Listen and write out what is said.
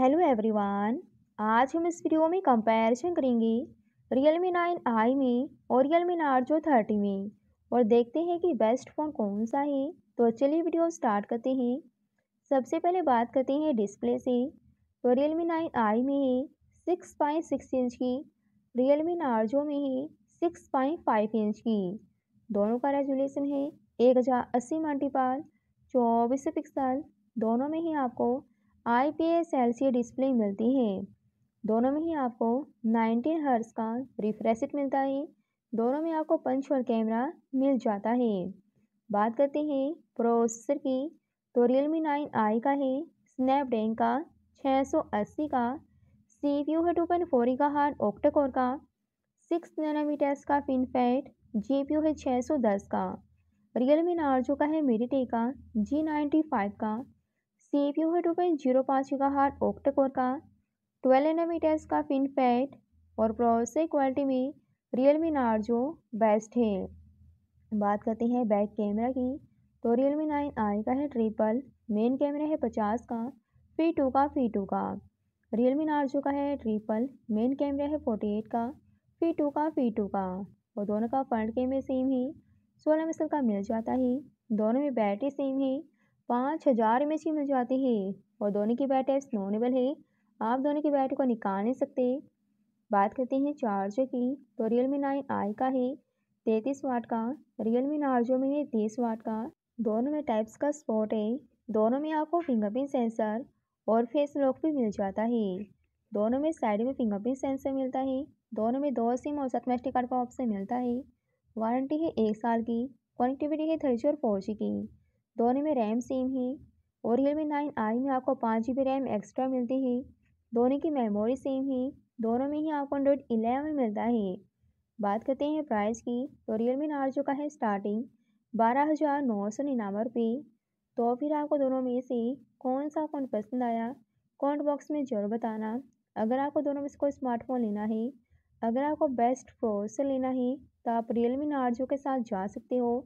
hello everyone आज हम इस वीडियो में कंपैरिजन करेंगे रियल मी नाइन आई में और रियल मी नार्जो थर्टी में और देखते हैं कि बेस्ट फ़ोन कौन सा है तो चलिए वीडियो स्टार्ट करते हैं सबसे पहले बात करते हैं डिस्प्ले से तो रियल मी नाइन आई में है सिक्स पॉइंट सिक्स इंच की रियल मी नार्जो में है सिक्स पॉइंट फाइव इंच की दोनों का रेजुलेशन है एक हज़ार अस्सी मल्टीपाल चौबीस पिक्सल दोनों में ही आपको I P S L C display मिलती है दोनों में ही आपको 19 हर्स का रिफ्रेशिट मिलता है दोनों में आपको पंच और कैमरा मिल जाता है बात करते हैं प्रोसेसर की तो नाइन आई का है स्नैपड्रैगन का 680 का सी पी यू है टू पॉइंट फोर का हार्ड ऑक्टाकोर का सिक्स नैनोमीटर्स का फिनफैट जी पी यू है 610 का रियल मी नार्जो का है मेरीटे का जी नाइन्टी फाइव का सी पी यू है टू पॉइंट जीरो पाँच का हार्ट ऑक्टकोर का ट्वेल्व एनामीटर्स का फिनफैट और प्रोसेसर क्वालिटी में रियलमी नार्जो बेस्ट है बात करते हैं बैक कैमरा की तो रियलमी नाइन आई का है ट्रिपल मेन कैमरा है पचास का फी टू का फी टू का रियलमी नार्जो का है ट्रिपल मेन कैमरा है फोर्टी एट का फी टू का फी टू का और दोनों का फ्रंट कैमरे सेम ही सोलह मेगा का मिल जाता है दोनों में बैटरी सेम ही पाँच हज़ार एम की मिल जाती है और दोनों की बैटरी एप्स नॉनेबल है आप दोनों की बैटरी को निकाल नहीं सकते बात करते हैं चार्जर की तो रियल मी नाइन आई का है तैंतीस वाट का रियल मी नार्जो में है तीस वाट का दोनों में टाइप्स का स्पॉट है दोनों में आपको फिंगरप्रिंट सेंसर और फेस लॉक भी मिल जाता है दोनों में साइड में फिंगरप्रिंट सेंसर मिलता है दोनों में दो सिम और सतम मेस्टी कार्ड का ऑप्शन मिलता है वारंटी है एक साल की कनेक्टिविटी है थ्री और फोर जी की दोनों में रैम सेम ही और रियल मी नाइन आई में आपको पाँच जी बी रैम एक्स्ट्रा मिलती है दोनों की मेमोरी सेम ही दोनों में ही आपको एंड्रॉइड इलेवन मिलता है बात करते हैं प्राइस की तो रियल मी नार्जो का है स्टार्टिंग बारह हज़ार नौ सौ निन्यानवे रुपये तो फिर आपको दोनों में से कौन सा फ़ोन पसंद आया कमेंट बॉक्स में ज़रूर बताना अगर आपको दोनों में से कोई स्मार्टफोन लेना है अगर आपको बेस्ट प्रोसेसर लेना है तो आप रियल मी नार्जो के साथ जा सकते हो